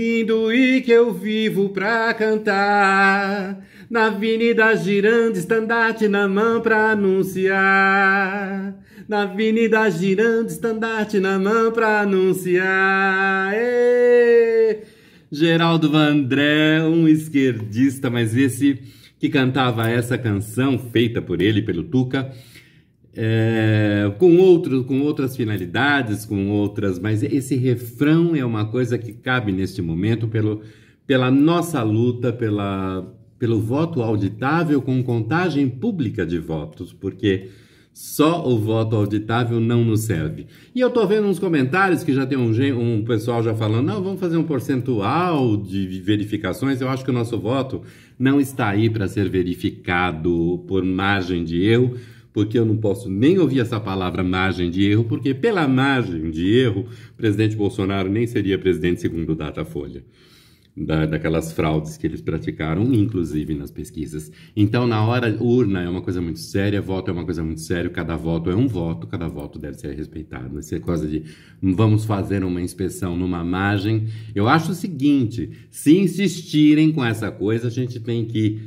vindo e que eu vivo pra cantar. Na Avenida Girando, estandarte na mão pra anunciar. Na Avenida Girando, estandarte na mão pra anunciar. Ê! Geraldo Vandré, um esquerdista, mas esse que cantava essa canção feita por ele, pelo Tuca, é, com outros, com outras finalidades, com outras, mas esse refrão é uma coisa que cabe neste momento pelo, pela nossa luta, pela, pelo voto auditável com contagem pública de votos, porque só o voto auditável não nos serve. E eu estou vendo uns comentários que já tem um, um pessoal já falando, não, vamos fazer um percentual de verificações. Eu acho que o nosso voto não está aí para ser verificado por margem de erro porque eu não posso nem ouvir essa palavra margem de erro, porque pela margem de erro, o presidente Bolsonaro nem seria presidente segundo Datafolha. Da, daquelas fraudes que eles praticaram, inclusive nas pesquisas. Então, na hora, urna é uma coisa muito séria, voto é uma coisa muito séria, cada voto é um voto, cada voto deve ser respeitado. é coisa de vamos fazer uma inspeção numa margem. Eu acho o seguinte: se insistirem com essa coisa, a gente tem que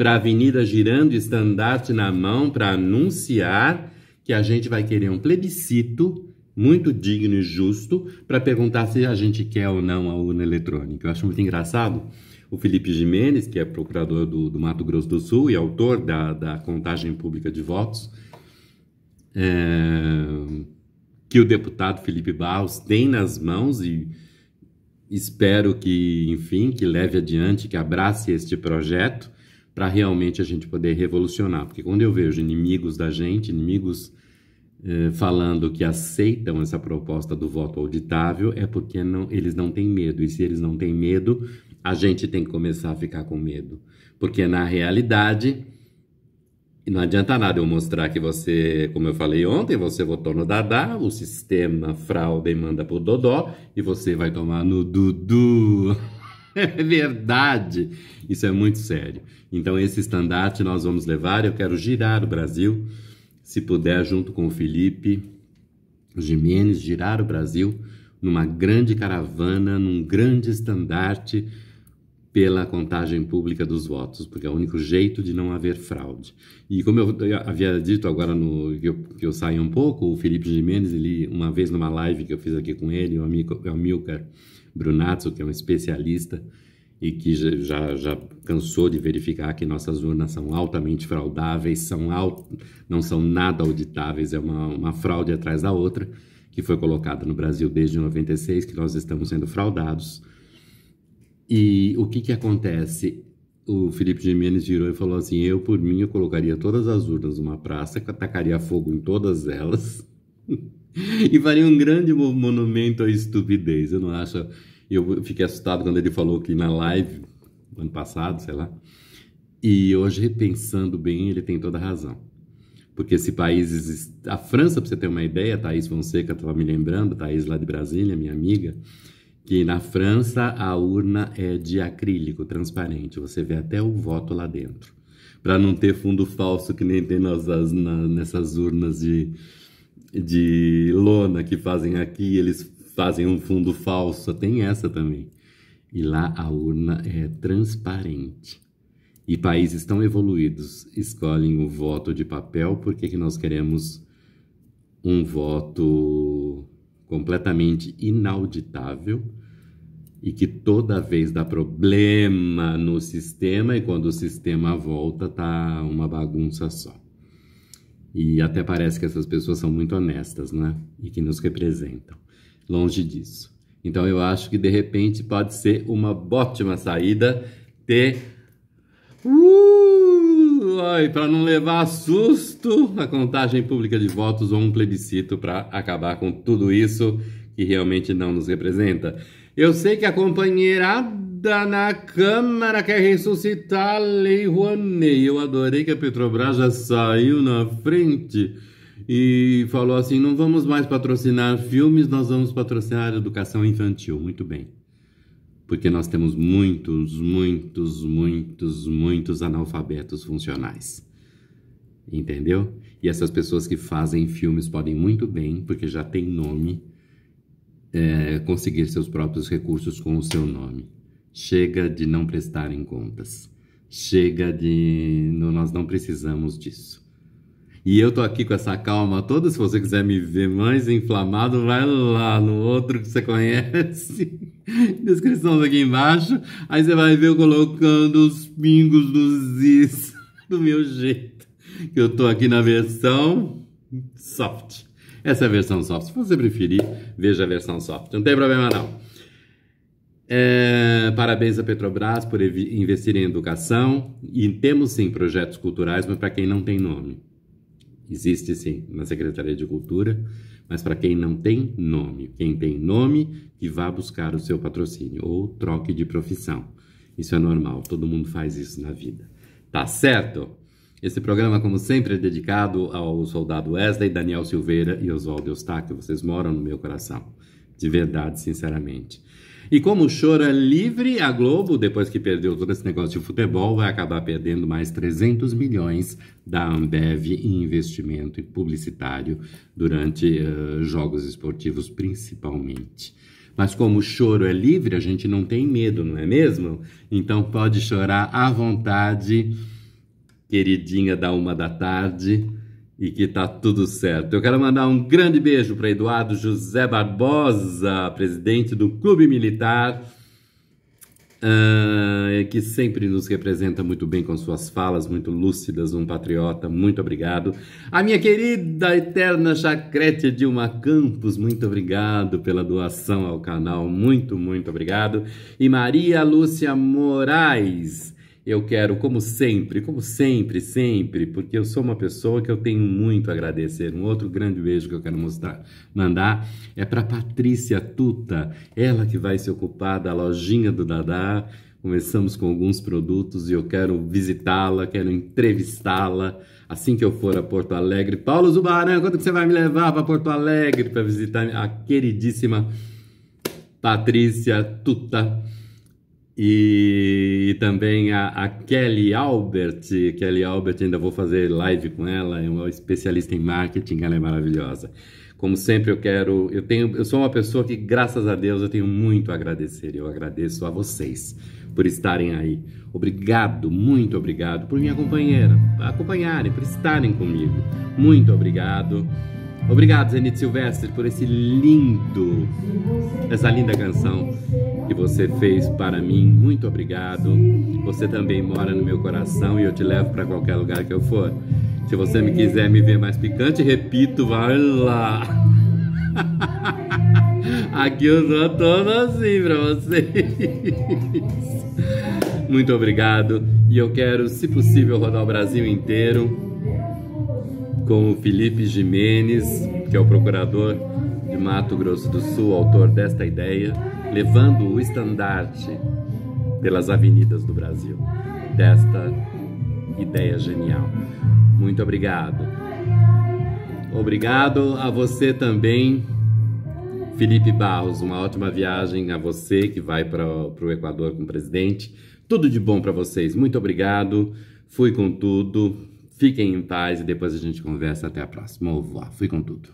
para a avenida girando estandarte na mão para anunciar que a gente vai querer um plebiscito muito digno e justo para perguntar se a gente quer ou não a urna eletrônica. Eu acho muito engraçado o Felipe Jimenez, que é procurador do, do Mato Grosso do Sul e autor da, da contagem pública de votos, é, que o deputado Felipe Barros tem nas mãos e espero que, enfim, que leve adiante, que abrace este projeto para realmente a gente poder revolucionar. Porque quando eu vejo inimigos da gente, inimigos eh, falando que aceitam essa proposta do voto auditável, é porque não, eles não têm medo. E se eles não têm medo, a gente tem que começar a ficar com medo. Porque na realidade. Não adianta nada eu mostrar que você, como eu falei ontem, você votou no Dadá, o sistema fraude manda pro Dodó, e você vai tomar no Dudu. É verdade! Isso é muito sério. Então, esse estandarte nós vamos levar. Eu quero girar o Brasil, se puder, junto com o Felipe Jimenez, girar o Brasil numa grande caravana, num grande estandarte pela contagem pública dos votos, porque é o único jeito de não haver fraude. E como eu havia dito agora no que eu, que eu saí um pouco, o Felipe Jimenez, ele uma vez numa live que eu fiz aqui com ele, o amigo o Amilcar, Brunatso, que é um especialista e que já, já cansou de verificar que nossas urnas são altamente fraudáveis, são alt... não são nada auditáveis, é uma, uma fraude atrás da outra, que foi colocada no Brasil desde 96, que nós estamos sendo fraudados. E o que, que acontece? O Felipe Jimenez virou e falou assim: eu, por mim, eu colocaria todas as urnas numa praça, atacaria fogo em todas elas. e faria um grande monumento à estupidez. Eu não acho. Eu fiquei assustado quando ele falou que na live, ano passado, sei lá. E hoje, pensando bem, ele tem toda a razão. Porque se países. A França, para você ter uma ideia, Thaís Fonseca estava me lembrando, Thaís lá de Brasília, minha amiga, que na França a urna é de acrílico, transparente. Você vê até o voto lá dentro. Para não ter fundo falso que nem tem nas, nas, nessas urnas de de lona que fazem aqui, eles fazem um fundo falso, tem essa também. E lá a urna é transparente. E países tão evoluídos escolhem o voto de papel porque que nós queremos um voto completamente inauditável e que toda vez dá problema no sistema e quando o sistema volta tá uma bagunça só. E até parece que essas pessoas são muito honestas, né? E que nos representam. Longe disso. Então eu acho que de repente pode ser uma ótima saída ter. Uh, ai, para não levar susto a contagem pública de votos ou um plebiscito para acabar com tudo isso que realmente não nos representa. Eu sei que a companheira Grudada na Câmara quer é ressuscitar a Lei Rouanet. Eu adorei que a Petrobras já saiu na frente e falou assim: não vamos mais patrocinar filmes, nós vamos patrocinar educação infantil. Muito bem. Porque nós temos muitos, muitos, muitos, muitos analfabetos funcionais. Entendeu? E essas pessoas que fazem filmes podem muito bem, porque já tem nome, é, conseguir seus próprios recursos com o seu nome. Chega de não prestarem contas. Chega de. Nós não precisamos disso. E eu tô aqui com essa calma toda. Se você quiser me ver mais inflamado, vai lá no outro que você conhece. Descrição aqui embaixo. Aí você vai ver eu colocando os pingos dos is do meu jeito. Eu tô aqui na versão soft. Essa é a versão soft. Se você preferir, veja a versão soft. Não tem problema não. É... Eh, parabéns à Petrobras por investir em educação e temos sim projetos culturais, mas para quem não tem nome. Existe sim na Secretaria de Cultura, mas para quem não tem nome. Quem tem nome, que vá buscar o seu patrocínio ou troque de profissão. Isso é normal, todo mundo faz isso na vida. Tá certo? Esse programa, como sempre, é dedicado ao soldado Wesley, Daniel Silveira e Oswaldo Eustáquio. Vocês moram no meu coração, de verdade, sinceramente. E como o choro é livre, a Globo, depois que perdeu todo esse negócio de futebol, vai acabar perdendo mais 300 milhões da Ambev em investimento publicitário durante uh, jogos esportivos, principalmente. Mas como o choro é livre, a gente não tem medo, não é mesmo? Então pode chorar à vontade, queridinha da uma da tarde e que tá tudo certo. Eu quero mandar um grande beijo para Eduardo José Barbosa, presidente do Clube Militar, uh, que sempre nos representa muito bem com suas falas muito lúcidas, um patriota. Muito obrigado. A minha querida eterna Chacrete Dilma Campos, muito obrigado pela doação ao canal. Muito, muito obrigado. E Maria Lúcia Moraes. Eu quero, como sempre, como sempre, sempre, porque eu sou uma pessoa que eu tenho muito a agradecer. Um outro grande beijo que eu quero mostrar, mandar é para Patrícia Tuta, ela que vai se ocupar da lojinha do Dadá. Começamos com alguns produtos e eu quero visitá-la, quero entrevistá-la assim que eu for a Porto Alegre. Paulo Zubarão, quando que você vai me levar para Porto Alegre para visitar a queridíssima Patrícia Tuta? E, também a, a, Kelly Albert. Kelly Albert, ainda vou fazer live com ela, é uma especialista em marketing, ela é maravilhosa. Como sempre, eu quero. Eu, tenho, eu sou uma pessoa que, graças a Deus, eu tenho muito a agradecer. Eu agradeço a vocês por estarem aí. Obrigado, muito obrigado por me acompanhar, acompanharem, por estarem comigo. Muito obrigado. Obrigado, Zenit Silvestre, por esse lindo, essa linda canção que você fez para mim. Muito obrigado. Você também mora no meu coração e eu te levo para qualquer lugar que eu for. Se você me quiser me ver mais picante, repito, vai lá. Aqui eu sou todo assim para vocês. Muito obrigado e eu quero, se possível, rodar o Brasil inteiro com o Felipe Jimenez, que é o procurador de Mato Grosso do Sul, autor desta ideia, levando o estandarte pelas avenidas do Brasil desta ideia genial. Muito obrigado. Obrigado a você também, Felipe Barros. Uma ótima viagem a você que vai para o Equador com o presidente. Tudo de bom para vocês. Muito obrigado. Fui com tudo. Fiquem em paz e depois a gente conversa. Até a próxima. Au revoir. Fui com tudo.